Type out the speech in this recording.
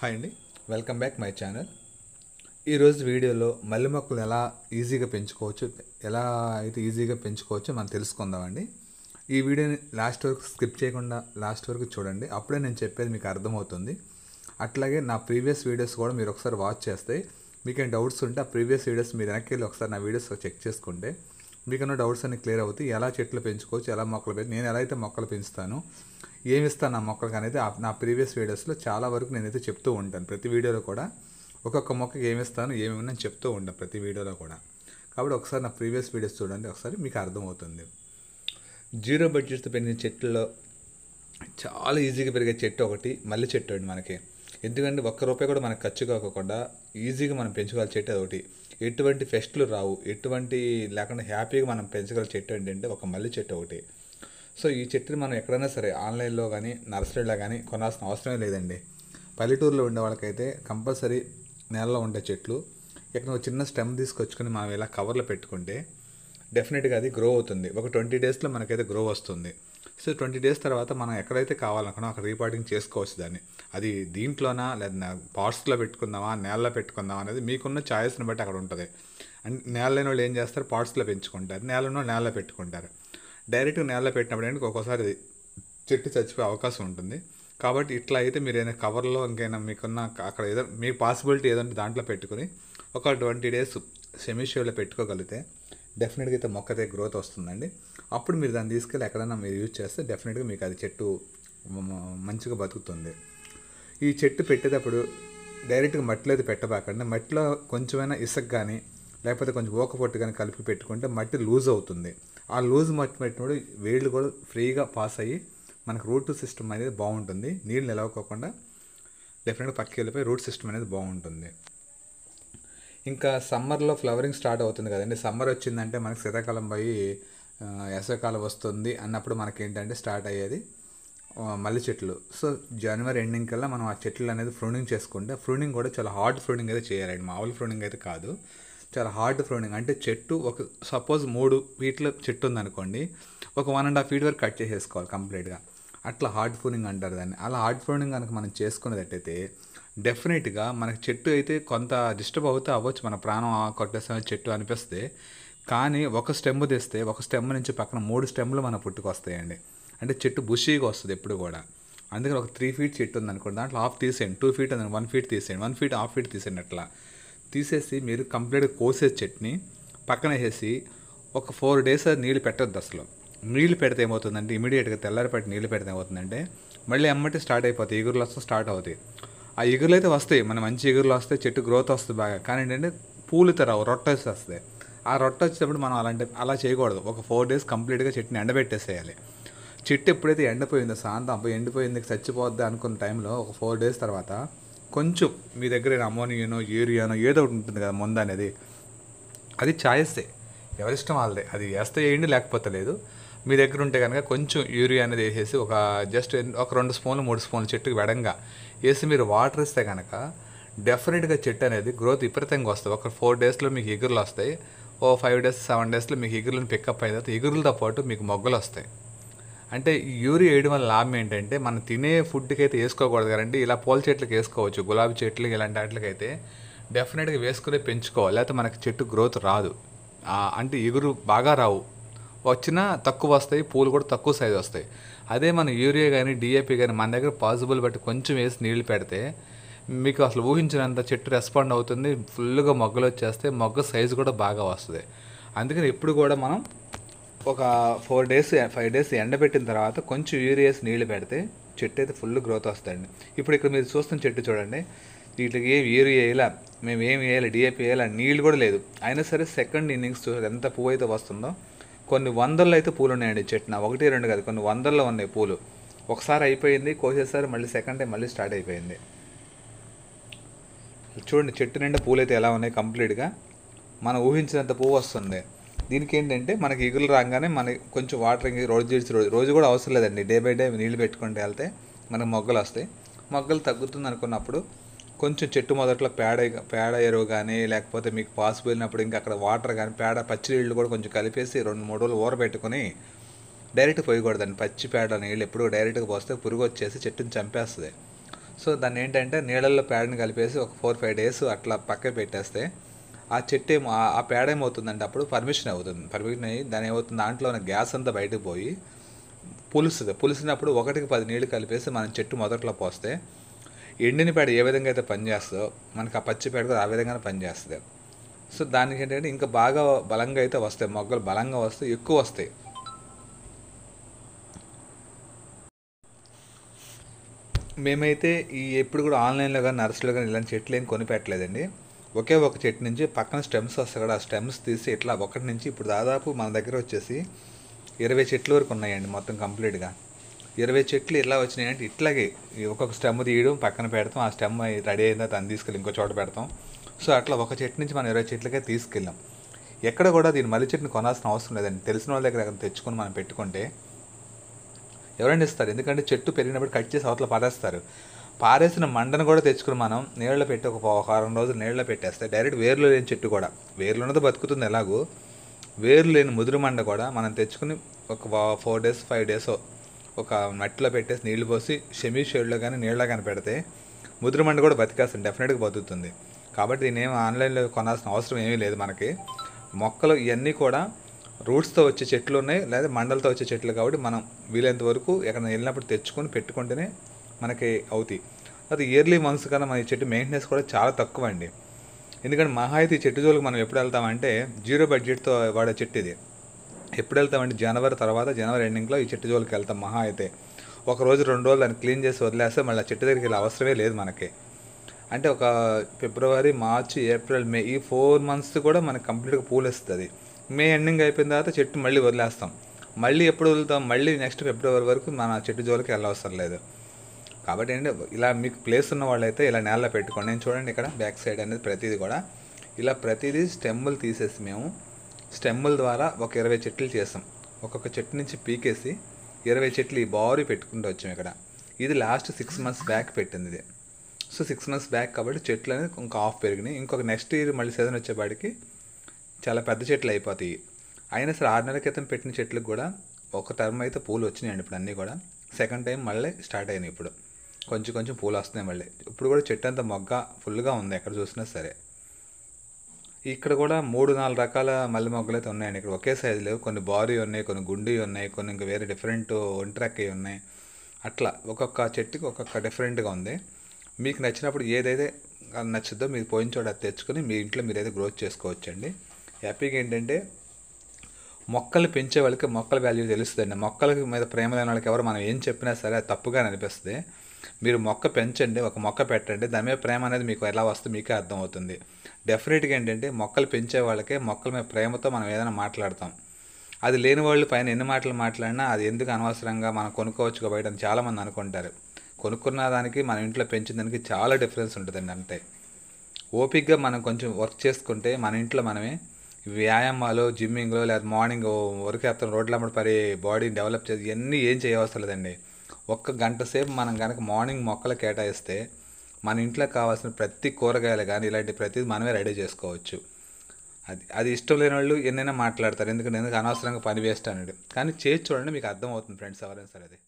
hi అండి welcome back my channel ఈరోజు వీడియోలో మల్లె మొక్కలు ఎలా ఈజీగా పెంచుకోవచ్చు ఎలా అయితే ఈజీగా పెంచుకోవచ్చు మనం తెలుసుకుందామండి ఈ వీడియోని లాస్ట్ వరకు స్కిప్ చేయకుండా లాస్ట్ వరకు చూడండి అప్పుడే నేను చెప్పేది మీకు అర్థమవుతుంది అట్లాగే నా ప్రీవియస్ వీడియోస్ కూడా మీరు ఒకసారి వాచ్ చేస్తే మీకు ఏం డౌట్స్ ఉంటే ఆ ప్రీవియస్ వీడియోస్ మీరు వెనక్కి వెళ్ళి ఒకసారి నా వీడియోస్ చెక్ చేసుకుంటే మీకున్న డౌట్స్ అన్ని క్లియర్ అవుతాయి ఎలా చెట్లు పెంచుకోవచ్చు ఎలా మొక్కలు పెంచు నేను ఎలా అయితే మొక్కలు పెంచుతాను ఏమిస్తాను నా మొక్కలకి అనేది నా ప్రీవియస్ వీడియోస్లో చాలా వరకు నేనైతే చెప్తూ ఉంటాను ప్రతి వీడియోలో కూడా ఒక్కొక్క మొక్కకి ఏమిస్తాను ఏమేమి నేను చెప్తూ ఉంటాను ప్రతి వీడియోలో కూడా కాబట్టి ఒకసారి నా ప్రీవియస్ వీడియోస్ చూడండి ఒకసారి మీకు అర్థమవుతుంది జీరో బడ్జెట్తో పెరిగిన చెట్లలో చాలా ఈజీగా పెరిగే చెట్టు ఒకటి మల్లె చెట్టు అండి మనకి ఎందుకంటే ఒక్క రూపాయి కూడా మనకు ఖర్చు కాకుండా ఈజీగా మనం పెంచుకోవాలి చెట్టు అది ఒకటి ఎటువంటి ఫెస్ట్లు రావు ఎటువంటి లేకుండా హ్యాపీగా మనం పెంచగల చెట్టు ఏంటంటే ఒక మల్లె చెట్టు ఒకటి సో ఈ చెట్టుని మనం ఎక్కడైనా సరే ఆన్లైన్లో కానీ నర్సరీలో కానీ కొనాల్సిన అవసరమే లేదండి పల్లెటూరులో ఉండే వాళ్ళకైతే కంపల్సరీ నెలలో ఉండే చెట్లు ఇక్కడ ఒక చిన్న స్టెమ్ తీసుకొచ్చుకొని మనం ఇలా కవర్లో పెట్టుకుంటే డెఫినెట్గా అది గ్రో అవుతుంది ఒక ట్వంటీ డేస్లో మనకైతే గ్రో వస్తుంది సో ట్వంటీ డేస్ తర్వాత మనం ఎక్కడైతే కావాలనుకున్నా అక్కడ రీపార్టింగ్ చేసుకోవచ్చు దాన్ని అది దీంట్లోనా లేదా పాట్స్లో పెట్టుకుందామా నేలలో పెట్టుకుందామా అనేది మీకున్న ఛాయిస్ని బట్టి అక్కడ ఉంటుంది అండ్ నేల లేని వాళ్ళు ఏం చేస్తారు పాట్స్లో పెంచుకుంటారు నేలను నేలలో పెట్టుకుంటారు డైరెక్ట్గా నేలలో పెట్టినప్పుడు ఏంటి ఒక్కోసారి చెట్టు చచ్చిపోయే అవకాశం ఉంటుంది కాబట్టి ఇట్లా అయితే మీరు ఏదైనా కవర్లో ఇంకైనా మీకున్న అక్కడ ఏదో మీ పాసిబిలిటీ ఏదంటే దాంట్లో పెట్టుకుని ఒక ట్వంటీ డేస్ షేవ్లో పెట్టుకోగలిగితే డెఫినెట్గా అయితే మొక్క అయితే గ్రోత్ వస్తుందండి అప్పుడు మీరు దాన్ని తీసుకెళ్ళి ఎక్కడైనా మీరు యూజ్ చేస్తే డెఫినెట్గా మీకు అది చెట్టు మంచిగా బతుకుతుంది ఈ చెట్టు పెట్టేటప్పుడు డైరెక్ట్గా మట్టిలో అయితే పెట్టబాకండి మట్టిలో కొంచెమైనా ఇసక్ కానీ లేకపోతే కొంచెం ఓకపోట్టు కానీ కలిపి పెట్టుకుంటే మట్టి లూజ్ అవుతుంది ఆ లూజ్ మట్టి పెట్టినప్పుడు వేళ్ళు కూడా ఫ్రీగా పాస్ అయ్యి మనకు రూట్ సిస్టమ్ అనేది బాగుంటుంది నీళ్ళు నిలవకోకుండా డెఫినెట్గా పక్కకి వెళ్ళిపోయి రూట్ సిస్టమ్ అనేది బాగుంటుంది ఇంకా సమ్మర్లో ఫ్లవరింగ్ స్టార్ట్ అవుతుంది కదండి సమ్మర్ వచ్చిందంటే మనకి శీతాకాలం పోయి వేసవకాలం వస్తుంది అన్నప్పుడు మనకి ఏంటంటే స్టార్ట్ అయ్యేది మల్లె చెట్లు సో జనవరి ఎండింగ్ కల్లా మనం ఆ చెట్లు అనేది ఫ్రూనింగ్ చేసుకుంటే ఫ్రూనింగ్ కూడా చాలా హార్డ్ ఫ్రూనింగ్ అయితే చేయాలండి మామూలు ఫ్రూనింగ్ అయితే కాదు చాలా హార్డ్ ఫ్రూనింగ్ అంటే చెట్టు ఒక సపోజ్ మూడు ఫీట్ల చెట్టు ఉందనుకోండి ఒక వన్ అండ్ హాఫ్ ఫీట్ వరకు కట్ చేసేసుకోవాలి కంప్లీట్గా అట్లా హార్డ్ ఫ్రూనింగ్ అంటారు దాన్ని అలా హార్డ్ ఫ్రూనింగ్ కనుక మనం చేసుకున్నదైతే డెఫినెట్గా మనకి చెట్టు అయితే కొంత డిస్టర్బ్ అవుతే అవ్వచ్చు మన ప్రాణం కొట్టేసిన చెట్టు అనిపిస్తే కానీ ఒక స్టెమ్ తెస్తే ఒక స్టెమ్ నుంచి పక్కన మూడు స్టెమ్లు మన పుట్టుకొస్తాయండి అంటే చెట్టు బుషీగా వస్తుంది ఎప్పుడు కూడా అందుకని ఒక త్రీ ఫీట్ చెట్టు ఉంది అనుకోండి దాంట్లో హాఫ్ తీసేయండి టూ ఫీట్ ఉంది వన్ ఫీట్ తీసేయండి వన్ ఫీట్ హాఫ్ ఫీట్ తీసేయండి అట్లా తీసేసి మీరు కంప్లీట్గా కోసే చెట్ని పక్కన వేసేసి ఒక ఫోర్ డేస్ అది నీళ్ళు పెట్టద్దు అసలు నీళ్ళు పెడితే ఏమవుతుందంటే ఇమీడియట్గా తెల్లారిపెట్టి నీళ్ళు పెడితే ఏమవుతుందంటే మళ్ళీ అమ్మటి స్టార్ట్ అయిపోతాయి ఎగురులు వస్తే స్టార్ట్ అవుతాయి ఆ ఎగురులు అయితే వస్తాయి మన మంచి ఎగురులు వస్తే చెట్టు గ్రోత్ వస్తుంది బాగా కానీ ఏంటంటే పూలు తెరవు రొట్టేసి వస్తాయి ఆ రొట్టె వచ్చేటప్పుడు మనం అలాంటి అలా చేయకూడదు ఒక ఫోర్ డేస్ కంప్లీట్గా చెట్టుని ఎండబెట్టేసేయాలి చెట్టు ఎప్పుడైతే ఎండిపోయిందో సాంతం అబ్బాయి ఎండిపోయింది చచ్చిపోద్ది అనుకున్న టైంలో ఒక ఫోర్ డేస్ తర్వాత కొంచెం మీ దగ్గర అమోనియానో యూరియానో ఏదో ఒకటి ఉంటుంది కదా ముందు అనేది అది చాయిస్తే ఎవరిష్టం వాళ్ళదే అది వేస్తే వేయండి లేకపోతే లేదు మీ దగ్గర ఉంటే కనుక కొంచెం యూరియా అనేది వేసేసి ఒక జస్ట్ ఒక రెండు స్పూన్లు మూడు స్పూన్లు చెట్టుకి వెడంగా వేసి మీరు వాటర్ ఇస్తే కనుక డెఫినెట్గా చెట్టు అనేది గ్రోత్ విపరీతంగా వస్తుంది ఒక ఫోర్ డేస్లో మీకు ఎగురులు వస్తాయి ఓ ఫైవ్ డేస్ సెవెన్ డేస్లో మీకు ఎగురులను పికప్ అయిన తర్వాత ఎగురులతో పాటు మీకు మొగ్గలు వస్తాయి అంటే యూరియా వేయడం వల్ల లాభం ఏంటంటే మనం తినే ఫుడ్కి అయితే వేసుకోకూడదు కదండి ఇలా పూల చెట్లకు వేసుకోవచ్చు గులాబీ చెట్లు ఇలాంటి వాటికైతే డెఫినెట్గా వేసుకునే పెంచుకోవాలి లేకపోతే మనకి చెట్టు గ్రోత్ రాదు అంటే ఎగురు బాగా రావు వచ్చినా తక్కువ వస్తాయి పూలు కూడా తక్కువ సైజు వస్తాయి అదే మనం యూరియా కానీ డిఏపి కానీ మన దగ్గర పాసిబుల్ బట్టి కొంచెం వేసి నీళ్లు పెడితే మీకు అసలు ఊహించినంత చెట్టు రెస్పాండ్ అవుతుంది ఫుల్గా మొగ్గలు వచ్చేస్తే మొగ్గ సైజు కూడా బాగా వస్తుంది అందుకని ఎప్పుడు కూడా మనం ఒక ఫోర్ డేస్ ఫైవ్ డేస్ ఎండబెట్టిన తర్వాత కొంచెం యూరియాస్ నీళ్లు పెడితే చెట్టు అయితే ఫుల్ గ్రోత్ వస్తుందండి ఇప్పుడు ఇక్కడ మీరు చూస్తున్న చెట్టు చూడండి వీటికి ఏం యూరియా వేయాలా మేము ఏం వేయాలి డిఏపీ వేయాలా నీళ్ళు కూడా లేదు అయినా సరే సెకండ్ ఇన్నింగ్స్ ఎంత పువ్వు అయితే వస్తుందో కొన్ని వందల్లో అయితే పూలు ఉన్నాయండి చెట్టు ఒకటి రెండు కాదు కొన్ని వందల్లో ఉన్నాయి పూలు ఒకసారి అయిపోయింది కోసేసారి మళ్ళీ సెకండ్ టైం మళ్ళీ స్టార్ట్ అయిపోయింది చూడండి చెట్టు నిండా పూలు అయితే ఎలా ఉన్నాయి కంప్లీట్గా మనం ఊహించినంత పువ్వు వస్తుంది దీనికి ఏంటంటే మనకి ఇగులు రాగానే మనకి కొంచెం వాటరింగ్ రోజు రోజు రోజు కూడా అవసరం లేదండి డే బై డే నీళ్ళు పెట్టుకుంటే వెళ్తే మనకు మొగ్గలు వస్తాయి మొగ్గలు తగ్గుతుంది అనుకున్నప్పుడు కొంచెం చెట్టు మొదట్లో పేడ పేడ ఎరువు కానీ లేకపోతే మీకు పాసు పోయినప్పుడు ఇంకా అక్కడ వాటర్ కానీ పేడ పచ్చి నీళ్ళు కూడా కొంచెం కలిపేసి రెండు మూడు రోజులు ఊరబెట్టుకొని డైరెక్ట్ పోయకూడదండి పచ్చి పేడ నీళ్ళు ఎప్పుడు డైరెక్ట్గా పోస్తే పురుగు వచ్చేసి చెట్టుని చంపేస్తుంది సో దాన్ని ఏంటంటే నీళ్ళల్లో ప్యాడ్ని కలిపేసి ఒక ఫోర్ ఫైవ్ డేస్ అట్లా పక్కకి పెట్టేస్తే ఆ చెట్టు ఏమో ఆ ప్యాడ్ ఏమవుతుందంటే అప్పుడు పర్మిషన్ అవుతుంది పర్మిషన్ అయ్యి దాని ఏమవుతుంది దాంట్లో ఉన్న గ్యాస్ అంతా బయటకు పోయి పులుస్తుంది పులిసినప్పుడు ఒకటికి పది నీళ్లు కలిపేసి మనం చెట్టు మొదట్లో పోస్తే ఎండిన పేడ ఏ విధంగా అయితే పనిచేస్తుందో మనకి ఆ పచ్చి పేడ కూడా ఆ విధంగానే పనిచేస్తుంది సో దానికి ఏంటంటే ఇంకా బాగా బలంగా అయితే వస్తాయి మొగ్గలు బలంగా వస్తాయి ఎక్కువ వస్తాయి మేమైతే ఈ ఎప్పుడు కూడా ఆన్లైన్లో కానీ నర్సరీలో కానీ ఇలాంటి చెట్లు ఏం కొనిపెట్టలేదండి ఒకే ఒక చెట్టు నుంచి పక్కన స్టెమ్స్ వస్తాయి కదా ఆ స్టెమ్స్ తీసి ఇట్లా ఒకటి నుంచి ఇప్పుడు దాదాపు మన దగ్గర వచ్చేసి ఇరవై చెట్లు వరకు ఉన్నాయండి మొత్తం కంప్లీట్గా ఇరవై చెట్లు ఇలా వచ్చినాయి అంటే ఇట్లాగే ఒక్కొక్క స్టెమ్ తీయడం పక్కన పెడతాం ఆ స్టెమ్ రెడీ అయిందా దాన్ని తీసుకెళ్ళి ఇంకో చోట పెడతాం సో అట్లా ఒక చెట్టు నుంచి మనం ఇరవై చెట్లకే తీసుకెళ్ళాం ఎక్కడ కూడా దీని మల్లి చెట్టుని కొనాల్సిన అవసరం లేదండి తెలిసిన వాళ్ళ దగ్గర తెచ్చుకొని మనం పెట్టుకుంటే ఎవరైనా ఇస్తారు ఎందుకంటే చెట్టు పెరిగినప్పుడు కట్ చేసి అవతల పారేస్తారు పారేసిన మండను కూడా తెచ్చుకుని మనం నీళ్ళలో పెట్టి ఒక వారం రోజులు నీళ్ళలో పెట్టేస్తే డైరెక్ట్ వేర్లు లేని చెట్టు కూడా వేర్లు ఉన్నది బతుకుతుంది ఎలాగూ వేర్లు లేని ముదురు మండ కూడా మనం తెచ్చుకుని ఒక ఫోర్ డేస్ ఫైవ్ డేస్ ఒక మట్టిలో పెట్టేసి నీళ్లు పోసి షెమీ షేడ్లో కానీ నీళ్ళ కానీ పెడితే ముదురు మండ కూడా బతికేస్తుంది డెఫినెట్గా బతుకుతుంది కాబట్టి దీన్ని ఏం ఆన్లైన్లో కొనాల్సిన అవసరం ఏమీ లేదు మనకి మొక్కలు ఇవన్నీ కూడా రూట్స్తో వచ్చే చెట్లు ఉన్నాయి లేదా మండలతో వచ్చే చెట్లు కాబట్టి మనం వీలైనంత వరకు ఎక్కడ వెళ్ళినప్పుడు తెచ్చుకొని పెట్టుకుంటేనే మనకి అవుతాయి తర్వాత ఇయర్లీ మంత్స్ కన్నా మన చెట్టు మెయింటెనెన్స్ కూడా చాలా తక్కువ అండి ఎందుకంటే మహా అయితే చెట్టు జోలికి మనం ఎప్పుడు వెళ్తామంటే జీరో బడ్జెట్తో వాడే చెట్టు ఇది ఎప్పుడు వెళ్తామంటే జనవరి తర్వాత జనవరి ఎండింగ్లో ఈ చెట్టు జోలికి వెళ్తాం మహా అయితే ఒక రోజు రెండు రోజులు దాన్ని క్లీన్ చేసి వదిలేస్తే మళ్ళీ చెట్టు దగ్గరికి వెళ్ళే అవసరమే లేదు మనకి అంటే ఒక ఫిబ్రవరి మార్చి ఏప్రిల్ మే ఈ ఫోర్ మంత్స్ కూడా మనకి కంప్లీట్గా పూలు వస్తుంది మే ఎండింగ్ అయిపోయిన తర్వాత చెట్టు మళ్ళీ వదిలేస్తాం మళ్ళీ ఎప్పుడు వదులుతాం మళ్ళీ నెక్స్ట్ ఫిబ్రవరి వరకు మన చెట్టు జోలికి వెళ్ళవసరం లేదు కాబట్టి ఏంటంటే ఇలా మీకు ప్లేస్ ఉన్న వాళ్ళైతే ఇలా నేలలో పెట్టుకోండి నేను చూడండి ఇక్కడ బ్యాక్ సైడ్ అనేది ప్రతిదీ కూడా ఇలా ప్రతిదీ స్టెమ్ములు తీసేసి మేము స్టెమ్ముల ద్వారా ఒక ఇరవై చెట్లు చేసాం ఒక్కొక్క చెట్టు నుంచి పీకేసి ఇరవై చెట్లు ఈ బారు పెట్టుకుంటూ వచ్చాం ఇక్కడ ఇది లాస్ట్ సిక్స్ మంత్స్ బ్యాక్ పెట్టింది ఇది సో సిక్స్ మంత్స్ బ్యాక్ కాబట్టి చెట్లు అనేది ఇంకా ఆఫ్ పెరిగినాయి ఇంకొక నెక్స్ట్ ఇయర్ మళ్ళీ సీజన్ వచ్చేపాటికి చాలా పెద్ద చెట్లు అయిపోతాయి అయినా సరే ఆరు నెలల క్రితం పెట్టిన చెట్లకు కూడా ఒక టర్మ్ అయితే పూలు వచ్చినాయండి ఇప్పుడు అన్నీ కూడా సెకండ్ టైం మళ్ళీ స్టార్ట్ అయినాయి ఇప్పుడు కొంచెం కొంచెం పూలు వస్తున్నాయి మళ్ళీ ఇప్పుడు కూడా చెట్టు అంత మొగ్గ ఫుల్గా ఉంది ఎక్కడ చూసినా సరే ఇక్కడ కూడా మూడు నాలుగు రకాల మల్లె మొగ్గలు అయితే ఉన్నాయండి ఇక్కడ ఒకే సైజు లేవు కొన్ని బారీ ఉన్నాయి కొన్ని గుండి ఉన్నాయి కొన్ని ఇంకా వేరే డిఫరెంట్ ఒంటరక్కవి ఉన్నాయి అట్లా ఒక్కొక్క చెట్టుకి ఒక్కొక్క డిఫరెంట్గా ఉంది మీకు నచ్చినప్పుడు ఏదైతే నచ్చుద్దో మీరు పోయిన చోట తెచ్చుకొని మీ ఇంట్లో మీరైతే గ్రోత్ చేసుకోవచ్చండి హ్యాపీగా ఏంటంటే మొక్కలు పెంచే వాళ్ళకి మొక్కల వాల్యూ తెలుస్తుందండి మొక్కల మీద ప్రేమ లేని వాళ్ళకి ఎవరు మనం ఏం చెప్పినా సరే అది తప్పుగా అనిపిస్తుంది మీరు మొక్క పెంచండి ఒక మొక్క పెట్టండి దాని మీద ప్రేమ అనేది మీకు ఎలా వస్తుంది మీకే అర్థమవుతుంది డెఫినెట్గా ఏంటంటే మొక్కలు పెంచే వాళ్ళకే మొక్కల మీద ప్రేమతో మనం ఏదైనా మాట్లాడతాం అది లేని వాళ్ళు పైన ఎన్ని మాటలు మాట్లాడినా అది ఎందుకు అనవసరంగా మనం కొనుక్కోవచ్చు కాబట్టి అని చాలామంది అనుకుంటారు కొనుక్కున్న దానికి మన ఇంట్లో పెంచిన దానికి చాలా డిఫరెన్స్ ఉంటుందండి అంతే ఓపిక్గా మనం కొంచెం వర్క్ చేసుకుంటే మన ఇంట్లో మనమే వ్యాయామాలు జిమ్మింగ్లో లేదా మార్నింగ్ వరకు అతను రోడ్ల అమ్మడి పడి బాడీని డెవలప్ చేసి ఇవన్నీ ఏం లేదండి ఒక్క గంట సేపు మనం కనుక మార్నింగ్ మొక్కలు కేటాయిస్తే మన ఇంట్లో కావాల్సిన ప్రతి కూరగాయలు కానీ ఇలాంటి ప్రతిది మనమే రెడీ చేసుకోవచ్చు అది అది ఇష్టం లేని వాళ్ళు ఎన్నైనా మాట్లాడతారు ఎందుకంటే ఎందుకు అనవసరంగా పని వేస్తానండి కానీ చేసి చూడండి మీకు అర్థమవుతుంది ఫ్రెండ్స్ ఎవరైనా సరే అది